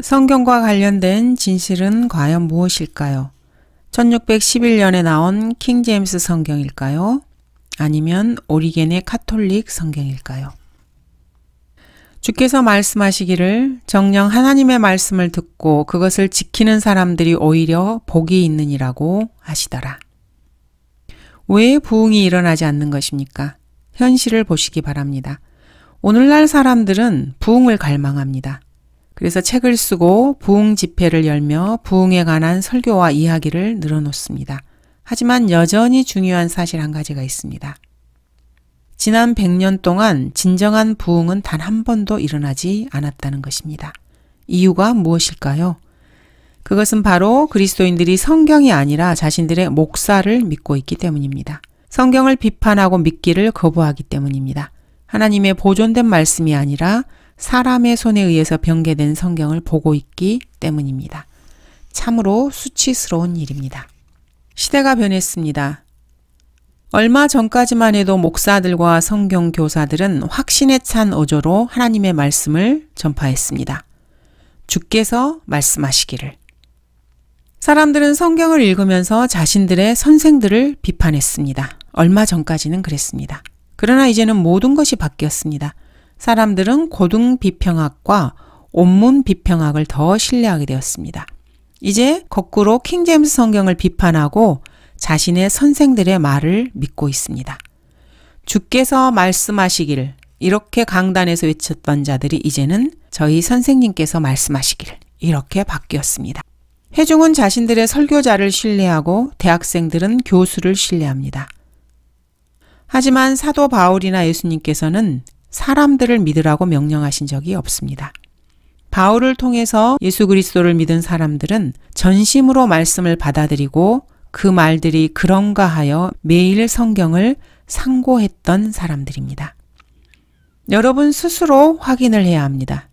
성경과 관련된 진실은 과연 무엇일까요? 1611년에 나온 킹제임스 성경일까요? 아니면 오리겐의 카톨릭 성경일까요? 주께서 말씀하시기를 정령 하나님의 말씀을 듣고 그것을 지키는 사람들이 오히려 복이 있느니라고 하시더라. 왜 부흥이 일어나지 않는 것입니까? 현실을 보시기 바랍니다. 오늘날 사람들은 부흥을 갈망합니다. 그래서 책을 쓰고 부흥 집회를 열며 부흥에 관한 설교와 이야기를 늘어놓습니다. 하지만 여전히 중요한 사실 한 가지가 있습니다. 지난 100년 동안 진정한 부흥은 단 한 번도 일어나지 않았다는 것입니다. 이유가 무엇일까요? 그것은 바로 그리스도인들이 성경이 아니라 자신들의 목사를 믿고 있기 때문입니다. 성경을 비판하고 믿기를 거부하기 때문입니다. 하나님의 보존된 말씀이 아니라 사람의 손에 의해서 변개된 성경을 보고 있기 때문입니다. 참으로 수치스러운 일입니다. 시대가 변했습니다. 얼마 전까지만 해도 목사들과 성경 교사들은 확신에 찬 어조로 하나님의 말씀을 전파했습니다. 주께서 말씀하시기를. 사람들은 성경을 읽으면서 자신들의 선생들을 비판했습니다. 얼마 전까지는 그랬습니다. 그러나 이제는 모든 것이 바뀌었습니다. 사람들은 고등 비평학과 온문 비평학을 더 신뢰하게 되었습니다. 이제 거꾸로 킹제임스 성경을 비판하고 자신의 선생들의 말을 믿고 있습니다. 주께서 말씀하시기를 이렇게 강단에서 외쳤던 자들이 이제는 저희 선생님께서 말씀하시기를 이렇게 바뀌었습니다. 해중은 자신들의 설교자를 신뢰하고 대학생들은 교수를 신뢰합니다. 하지만 사도 바울이나 예수님께서는 사람들을 믿으라고 명령하신 적이 없습니다. 바울을 통해서 예수 그리스도를 믿은 사람들은 전심으로 말씀을 받아들이고 그 말들이 그런가 하여 매일 성경을 상고했던 사람들입니다. 여러분 스스로 확인을 해야 합니다.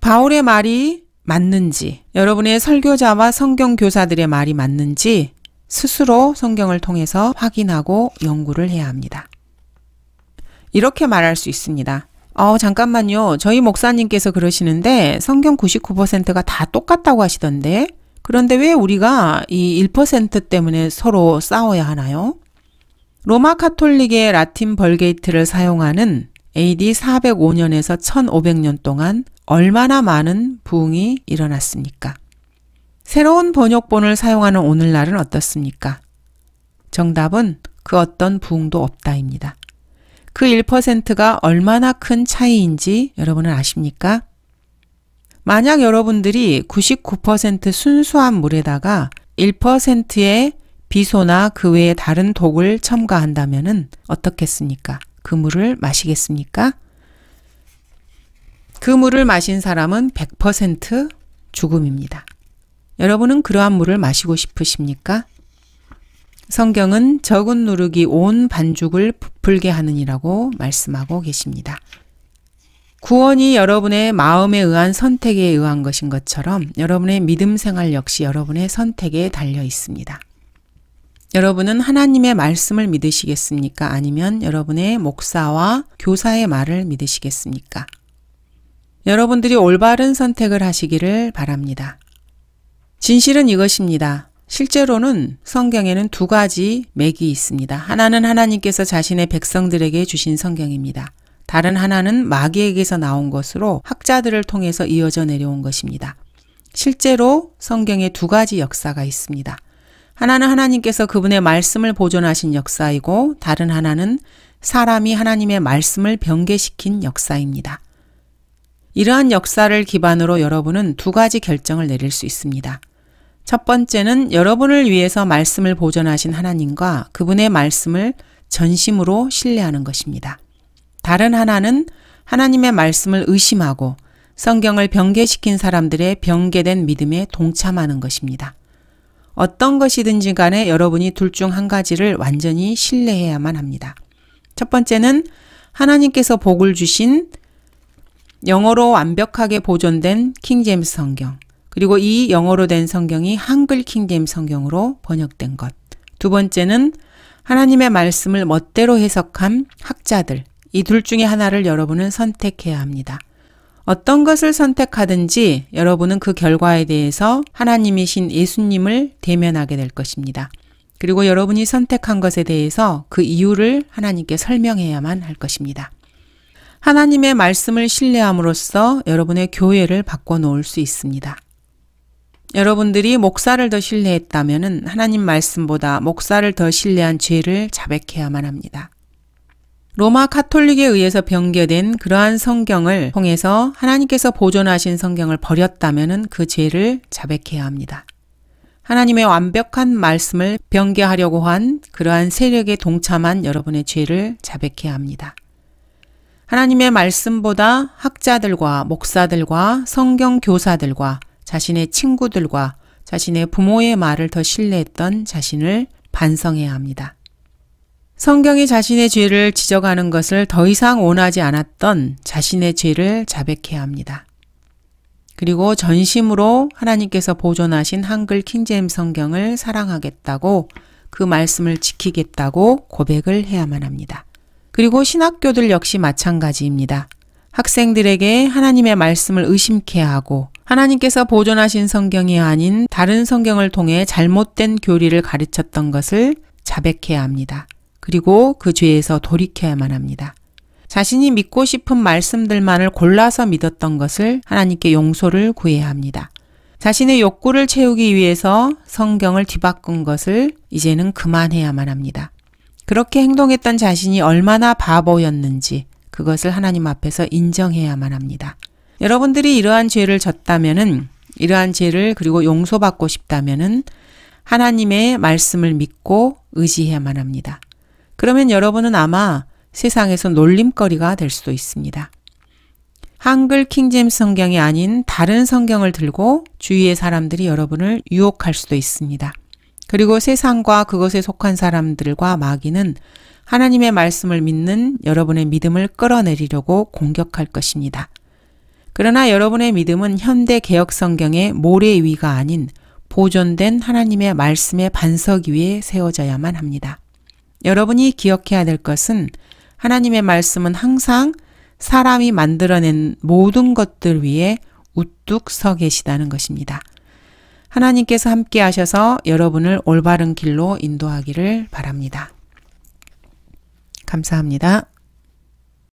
바울의 말이 맞는지, 여러분의 설교자와 성경 교사들의 말이 맞는지 스스로 성경을 통해서 확인하고 연구를 해야 합니다. 이렇게 말할 수 있습니다. 어, 잠깐만요. 저희 목사님께서 그러시는데 성경 99%가 다 똑같다고 하시던데. 그런데 왜 우리가 이 1% 때문에 서로 싸워야 하나요? 로마 카톨릭의 라틴 벌게이트를 사용하는 AD 405년에서 1500년 동안 얼마나 많은 부흥이 일어났습니까? 새로운 번역본을 사용하는 오늘날은 어떻습니까? 정답은 그 어떤 부흥도 없다입니다. 그 1%가 얼마나 큰 차이인지 여러분은 아십니까? 만약 여러분들이 99% 순수한 물에다가 1%의 비소나 그 외의 다른 독을 첨가한다면 어떻겠습니까? 그 물을 마시겠습니까? 그 물을 마신 사람은 100% 죽음입니다. 여러분은 그러한 물을 마시고 싶으십니까? 성경은 적은 누룩이 온 반죽을 부풀게 하느니라고 말씀하고 계십니다. 구원이 여러분의 마음에 의한 선택에 의한 것인 것처럼 여러분의 믿음 생활 역시 여러분의 선택에 달려 있습니다. 여러분은 하나님의 말씀을 믿으시겠습니까? 아니면 여러분의 목사와 교사의 말을 믿으시겠습니까? 여러분들이 올바른 선택을 하시기를 바랍니다. 진실은 이것입니다. 실제로는 성경에는 두 가지 맥이 있습니다. 하나는 하나님께서 자신의 백성들에게 주신 성경입니다. 다른 하나는 마귀에게서 나온 것으로 학자들을 통해서 이어져 내려온 것입니다. 실제로 성경에 두 가지 역사가 있습니다. 하나는 하나님께서 그분의 말씀을 보존하신 역사이고 다른 하나는 사람이 하나님의 말씀을 변개시킨 역사입니다. 이러한 역사를 기반으로 여러분은 두 가지 결정을 내릴 수 있습니다. 첫 번째는 여러분을 위해서 말씀을 보존하신 하나님과 그분의 말씀을 전심으로 신뢰하는 것입니다. 다른 하나는 하나님의 말씀을 의심하고 성경을 변개시킨 사람들의 변개된 믿음에 동참하는 것입니다. 어떤 것이든지 간에 여러분이 둘 중 한 가지를 완전히 신뢰해야만 합니다. 첫 번째는 하나님께서 복을 주신 영어로 완벽하게 보존된 킹제임스 성경. 그리고 이 영어로 된 성경이 한글 킹잼 성경으로 번역된 것. 두 번째는 하나님의 말씀을 멋대로 해석한 학자들. 이 둘 중에 하나를 여러분은 선택해야 합니다. 어떤 것을 선택하든지 여러분은 그 결과에 대해서 하나님이신 예수님을 대면하게 될 것입니다. 그리고 여러분이 선택한 것에 대해서 그 이유를 하나님께 설명해야만 할 것입니다. 하나님의 말씀을 신뢰함으로써 여러분의 교회를 바꿔놓을 수 있습니다. 여러분들이 목사를 더 신뢰했다면 하나님 말씀보다 목사를 더 신뢰한 죄를 자백해야만 합니다. 로마 카톨릭에 의해서 변개된 그러한 성경을 통해서 하나님께서 보존하신 성경을 버렸다면 그 죄를 자백해야 합니다. 하나님의 완벽한 말씀을 변개하려고 한 그러한 세력에 동참한 여러분의 죄를 자백해야 합니다. 하나님의 말씀보다 학자들과 목사들과 성경 교사들과 자신의 친구들과 자신의 부모의 말을 더 신뢰했던 자신을 반성해야 합니다. 성경이 자신의 죄를 지적하는 것을 더 이상 원하지 않았던 자신의 죄를 자백해야 합니다. 그리고 전심으로 하나님께서 보존하신 한글 킹제임 성경을 사랑하겠다고 그 말씀을 지키겠다고 고백을 해야만 합니다. 그리고 신학교들 역시 마찬가지입니다. 학생들에게 하나님의 말씀을 의심케 하고 하나님께서 보존하신 성경이 아닌 다른 성경을 통해 잘못된 교리를 가르쳤던 것을 자백해야 합니다. 그리고 그 죄에서 돌이켜야만 합니다. 자신이 믿고 싶은 말씀들만을 골라서 믿었던 것을 하나님께 용서를 구해야 합니다. 자신의 욕구를 채우기 위해서 성경을 뒤바꾼 것을 이제는 그만해야만 합니다. 그렇게 행동했던 자신이 얼마나 바보였는지 그것을 하나님 앞에서 인정해야만 합니다. 여러분들이 이러한 죄를 졌다면은 이러한 죄를 그리고 용서받고 싶다면은 하나님의 말씀을 믿고 의지해야만 합니다. 그러면 여러분은 아마 세상에서 놀림거리가 될 수도 있습니다. 한글 킹잼 성경이 아닌 다른 성경을 들고 주위의 사람들이 여러분을 유혹할 수도 있습니다. 그리고 세상과 그것에 속한 사람들과 마귀는 하나님의 말씀을 믿는 여러분의 믿음을 끌어내리려고 공격할 것입니다. 그러나 여러분의 믿음은 현대 개혁 성경의 모래 위가 아닌 보존된 하나님의 말씀의 반석 위에 세워져야만 합니다. 여러분이 기억해야 될 것은 하나님의 말씀은 항상 사람이 만들어낸 모든 것들 위에 우뚝 서 계시다는 것입니다. 하나님께서 함께 하셔서 여러분을 올바른 길로 인도하기를 바랍니다. 감사합니다.